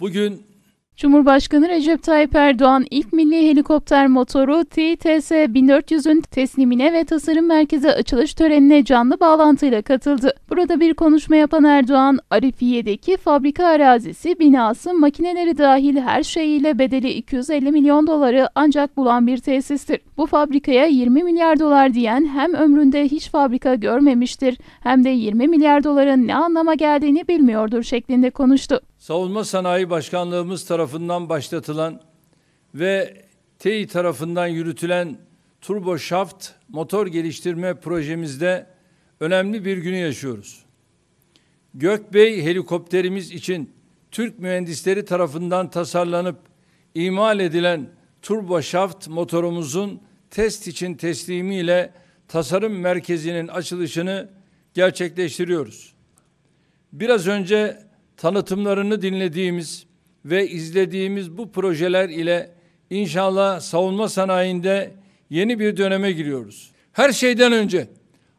Bugün Cumhurbaşkanı Recep Tayyip Erdoğan ilk milli helikopter motoru TTS 1400'ün teslimine ve tasarım merkezi açılış törenine canlı bağlantıyla katıldı. Burada bir konuşma yapan Erdoğan, Arifiye'deki fabrika arazisi, binası, makineleri dahil her şeyiyle bedeli 250 milyon doları ancak bulan bir tesistir. Bu fabrikaya 20 milyar dolar diyen hem ömründe hiç fabrika görmemiştir hem de 20 milyar doların ne anlama geldiğini bilmiyordur şeklinde konuştu. Savunma Sanayi Başkanlığımız tarafından başlatılan ve TEİ tarafından yürütülen turboşaft motor geliştirme projemizde önemli bir günü yaşıyoruz. Gökbey helikopterimiz için Türk mühendisleri tarafından tasarlanıp imal edilen turboşaft motorumuzun test için teslimiyle tasarım merkezinin açılışını gerçekleştiriyoruz. Biraz önce tanıtımlarını dinlediğimiz ve izlediğimiz bu projeler ile inşallah savunma sanayinde yeni bir döneme giriyoruz. Her şeyden önce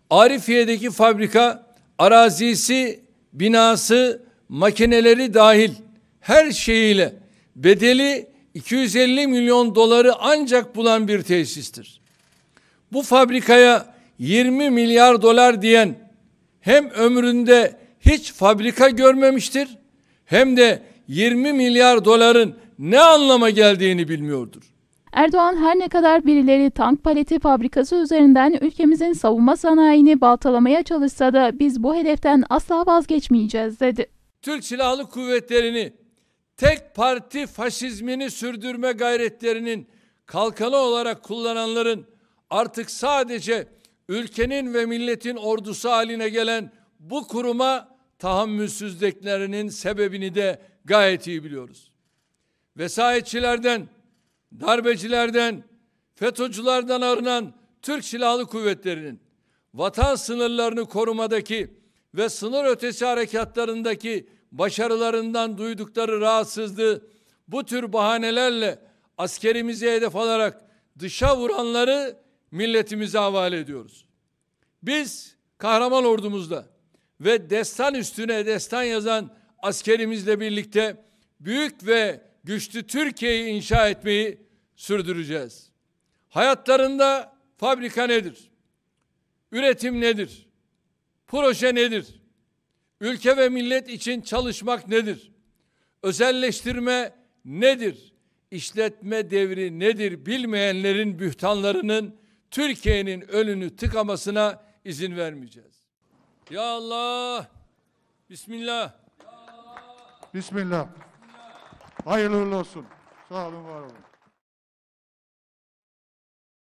Arifiye'deki fabrika arazisi, binası, makineleri dahil her şeyiyle bedeli 250 milyon doları ancak bulan bir tesistir. Bu fabrikaya 20 milyar dolar diyen hem ömründe hiç fabrika görmemiştir. Hem de 20 milyar doların ne anlama geldiğini bilmiyordur. Erdoğan her ne kadar birileri tank paleti fabrikası üzerinden ülkemizin savunma sanayini baltalamaya çalışsa da biz bu hedeften asla vazgeçmeyeceğiz dedi. Türk Silahlı Kuvvetleri'ni tek parti faşizmini sürdürme gayretlerinin kalkanı olarak kullananların artık sadece ülkenin ve milletin ordusu haline gelen bu kuruma tahammülsüzlüklerinin sebebini de gayet iyi biliyoruz. Vesayetçilerden, darbecilerden, FETÖ'cülerden arınan Türk Silahlı Kuvvetleri'nin vatan sınırlarını korumadaki ve sınır ötesi harekatlarındaki başarılarından duydukları rahatsızlığı bu tür bahanelerle askerimizi hedef alarak dışa vuranları milletimize havale ediyoruz. Biz kahraman ordumuzda ve destan üstüne destan yazan askerimizle birlikte büyük ve güçlü Türkiye'yi inşa etmeyi sürdüreceğiz. Hayatlarında fabrika nedir? Üretim nedir? Proje nedir? Ülke ve millet için çalışmak nedir? Özelleştirme nedir? İşletme devri nedir? Bilmeyenlerin bühtanlarının Türkiye'nin önünü tıkamasına izin vermeyeceğiz. Ya Allah. Bismillah. Bismillah. Hayırlı olsun. Sağ olun, var olun.